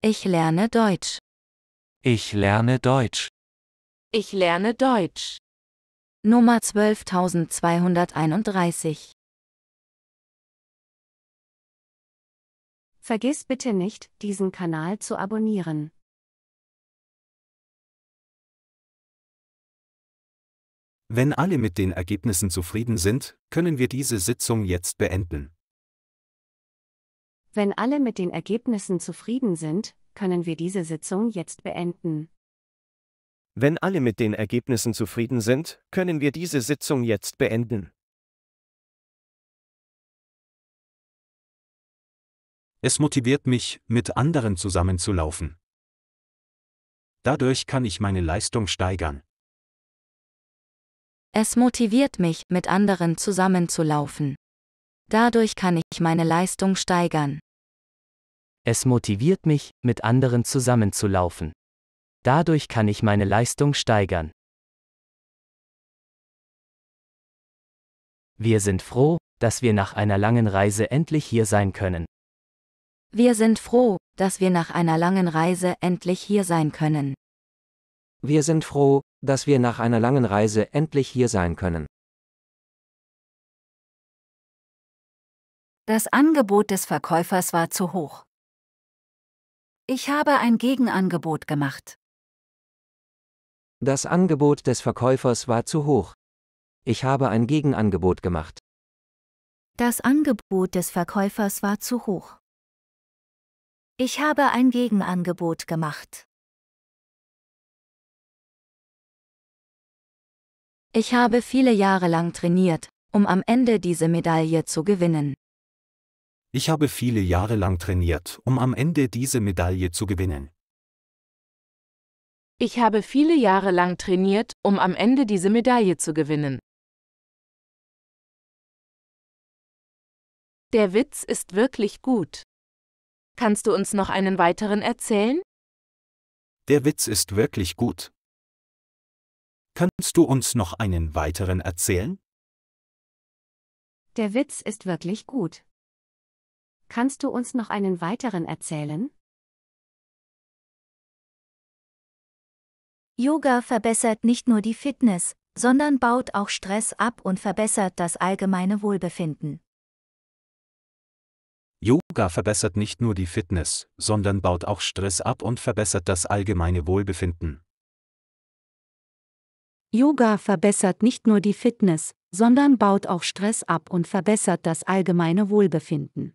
Ich lerne Deutsch. Ich lerne Deutsch. Ich lerne Deutsch. Nummer 12231. Vergiss bitte nicht, diesen Kanal zu abonnieren. Wenn alle mit den Ergebnissen zufrieden sind, können wir diese Sitzung jetzt beenden. Wenn alle mit den Ergebnissen zufrieden sind, können wir diese Sitzung jetzt beenden. Wenn alle mit den Ergebnissen zufrieden sind, können wir diese Sitzung jetzt beenden. Es motiviert mich, mit anderen zusammenzulaufen. Dadurch kann ich meine Leistung steigern. Es motiviert mich, mit anderen zusammenzulaufen. Dadurch kann ich meine Leistung steigern. Es motiviert mich, mit anderen zusammenzulaufen. Dadurch kann ich meine Leistung steigern. Wir sind froh, dass wir nach einer langen Reise endlich hier sein können. Wir sind froh, dass wir nach einer langen Reise endlich hier sein können. Wir sind froh, dass wir nach einer langen Reise endlich hier sein können. Das Angebot des Verkäufers war zu hoch. Ich habe ein Gegenangebot gemacht. Das Angebot des Verkäufers war zu hoch. Ich habe ein Gegenangebot gemacht. Das Angebot des Verkäufers war zu hoch. Ich habe ein Gegenangebot gemacht. Ich habe viele Jahre lang trainiert, um am Ende diese Medaille zu gewinnen. Ich habe viele Jahre lang trainiert, um am Ende diese Medaille zu gewinnen. Ich habe viele Jahre lang trainiert, um am Ende diese Medaille zu gewinnen. Der Witz ist wirklich gut. Kannst du uns noch einen weiteren erzählen? Der Witz ist wirklich gut. Kannst du uns noch einen weiteren erzählen? Der Witz ist wirklich gut. Kannst du uns noch einen weiteren erzählen? Yoga verbessert nicht nur die Fitness, sondern baut auch Stress ab und verbessert das allgemeine Wohlbefinden. Yoga verbessert nicht nur die Fitness, sondern baut auch Stress ab und verbessert das allgemeine Wohlbefinden. Yoga verbessert nicht nur die Fitness, sondern baut auch Stress ab und verbessert das allgemeine Wohlbefinden.